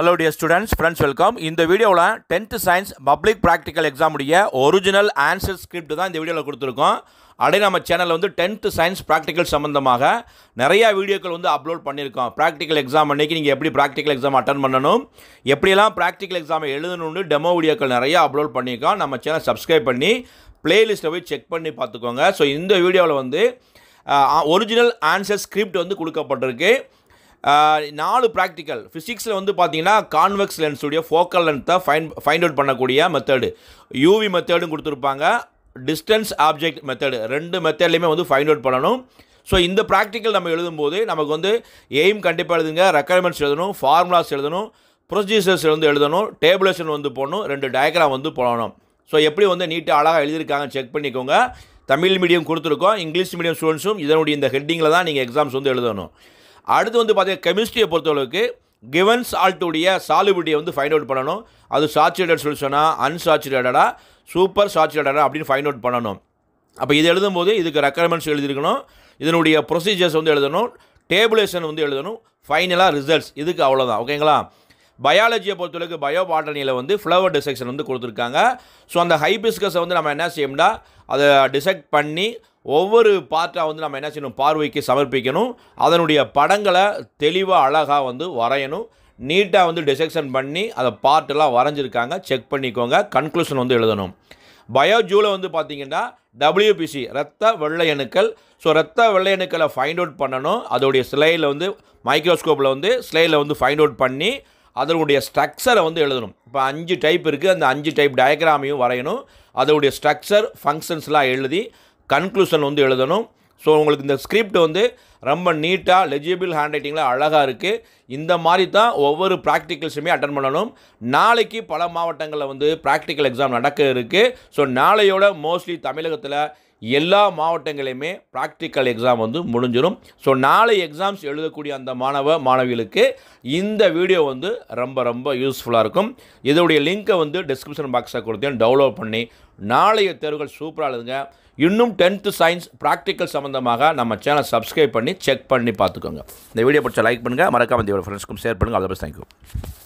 hello dear students friends welcome இந்த வீடியோவில் tenth science public practical எக்ஸாமுடைய ஒரிஜினல் ஆன்சர் ஸ்கிரிப்ட் தான் இந்த வீடியோவில் கொடுத்துருக்கோம் அப்படியே நம்ம சேனலில் வந்து டென்த்து சயின்ஸ் ப்ராக்டிக்கல் சம்மந்தமாக நிறையா வீடியோக்கள் வந்து அப்லோட் பண்ணியிருக்கோம் ப்ராக்டிக்கல் எக்ஸாம் அன்னைக்கு நீங்கள் எப்படி ப்ராக்டிக்கல் எக்ஸாம் அட்டன் பண்ணணும் எப்படியெல்லாம் ப்ராக்டிக்கல் எக்ஸாமை எழுதணும்னு டெமோ வீடியோக்கள் நிறையா அப்லோட் பண்ணியிருக்கோம் நம்ம சேனல் சப்ஸ்கிரைப் பண்ணி பிளேலிஸ்ட்டை போய் செக் பண்ணி பார்த்துக்கோங்க ஸோ இந்த வீடியோவில் வந்து ஒரிஜினல் ஆன்சர் ஸ்கிரிப்ட் வந்து கொடுக்கப்பட்டிருக்கு நாலு ப்ராக்டிக்கல் ஃபிசிக்ஸில் வந்து பார்த்தீங்கன்னா கான்வெக்ஸ் லென்ஸுடைய ஃபோக்கல் லென்த்தை ஃபைன் ஃபைண்ட் அவுட் பண்ணக்கூடிய மெத்தடு யூவி மெத்தடும் கொடுத்துருப்பாங்க டிஸ்டன்ஸ் ஆப்ஜெக்ட் மெத்தடு ரெண்டு மெத்தட்லேயுமே வந்து ஃபைண்ட் அவுட் பண்ணணும் ஸோ இந்த ப்ராக்டிக்கல் நம்ம எழுதும்போது நமக்கு வந்து எய்ம் கண்டிப்பாக எழுதுங்க ரெக்குயர்மெண்ட்ஸ் எழுதணும் ஃபார்முலாஸ் எழுதணும் ப்ரொசீஜர்ஸ் வந்து எழுதணும் டேபுலேஷன் வந்து போடணும் ரெண்டு டயக்ராம் வந்து போடணும் ஸோ எப்படி வந்து நீட்டாக அழகாக எழுதியிருக்காங்க செக் பண்ணிக்கோங்க தமிழ் மீடியம் கொடுத்துருக்கோம் இங்கிலீஷ் மீடியம் ஸ்டூடெண்ட்ஸும் இதனுடைய இந்த ஹெட்டிங்கில் தான் நீங்கள் எக்ஸாம்ஸ் வந்து எழுதணும் அடுத்து வந்து பார்த்தீங்கன்னா கெமிஸ்ட்ரியை பொறுத்தளவுக்கு கிவன்ஸ் ஆல்ட்டுடைய சாலுபிடியை வந்து ஃபைண்ட் அவுட் பண்ணணும் அது சாச்சுரேட்டட் சொல்யூஷனா அன்சாச்சுரேட்டடா சூப்பர் சாச்சுரேட்டடா அப்படின்னு ஃபைண்ட் அவுட் பண்ணணும் அப்போ இது எழுதும்போது இதுக்கு ரெக்கமெண்ட்ஸ் எழுதியிருக்கணும் இதனுடைய ப்ரொசீஜர்ஸ் வந்து எழுதணும் டேபுலேஷன் வந்து எழுதணும் ஃபைனலாக ரிசல்ட்ஸ் இதுக்கு அவ்வளோதான் ஓகேங்களா பயாலஜியை பொறுத்தளவுக்கு பயோ பாட்டனியில் வந்து ஃப்ளவர் டிசெக்ஷன் வந்து கொடுத்துருக்காங்க ஸோ அந்த ஹைபிஸ்கஸை வந்து நம்ம என்ன செய்யணும்னா அதை டிசெக்ட் பண்ணி ஒவ்வொரு பார்ட்டாக வந்து நம்ம என்ன செய்யணும் பார்வைக்கு சமர்ப்பிக்கணும் அதனுடைய படங்களை தெளிவாக அழகாக வந்து வரையணும் நீட்டாக வந்து டிசெக்ஷன் பண்ணி அதை பார்ட்டெல்லாம் வரைஞ்சிருக்காங்க செக் பண்ணிக்கோங்க கன்க்ளூஷன் வந்து எழுதணும் பயோஜூவில் வந்து பார்த்திங்கன்னா டபிள்யூபிசி ரத்த வெள்ளை அணுக்கள் ஸோ ரத்த வெள்ளை அணுக்களை ஃபைண்ட் அவுட் பண்ணணும் அதோடைய சிலையில் வந்து மைக்ரோஸ்கோப்பில் வந்து சிலையில் வந்து ஃபைண்ட் அவுட் பண்ணி அதனுடைய ஸ்ட்ரக்சரை வந்து எழுதணும் இப்போ அஞ்சு டைப் இருக்குது அந்த அஞ்சு டைப் டயக்ராமையும் வரையணும் அதனுடைய ஸ்ட்ரக்சர் ஃபங்க்ஷன்ஸ்லாம் எழுதி கன்க்ளூஷன் வந்து எழுதணும் ஸோ உங்களுக்கு இந்த ஸ்கிரிப்ட் வந்து ரொம்ப நீட்டாக லெஜிபிள் ஹேண்ட் ரைட்டிங்கில் அழகாக இருக்குது இந்த மாதிரி தான் ஒவ்வொரு ப்ராக்டிக்கல்ஸுமே அட்டன் பண்ணணும் நாளைக்கு பல மாவட்டங்களில் வந்து ப்ராக்டிக்கல் எக்ஸாம் நடக்க இருக்குது ஸோ நாளையோட மோஸ்ட்லி தமிழகத்தில் எல்லா மாவட்டங்களையுமே ப்ராக்டிக்கல் எக்ஸாம் வந்து முடிஞ்சிடும் ஸோ நாளை எக்ஸாம்ஸ் எழுதக்கூடிய அந்த மாணவ மாணவிகளுக்கு இந்த வீடியோ வந்து ரொம்ப ரொம்ப யூஸ்ஃபுல்லாக இருக்கும் இதோடைய லிங்க்கை வந்து டிஸ்கிரிப்ஷன் பாக்ஸாக கொடுத்தேன் டவுன்லோட் பண்ணி நாளைய தேர்வுகள் சூப்பராக எழுதுங்க இன்னும் டென்த்து சயின்ஸ் ப்ராக்டிக்கல் சம்மந்தமாக நம்ம சேனல் சப்ஸ்கிரைப் பண்ணி செக் பண்ணி பார்த்துக்கோங்க இந்த வீடியோ பிடிச்ச லைக் பண்ணுங்கள் மறக்காமல் இந்த ஃப்ரெண்ட்ஸ்க்கும் ஷேர் பண்ணுங்கள் அதை பற்றி தேங்க்யூ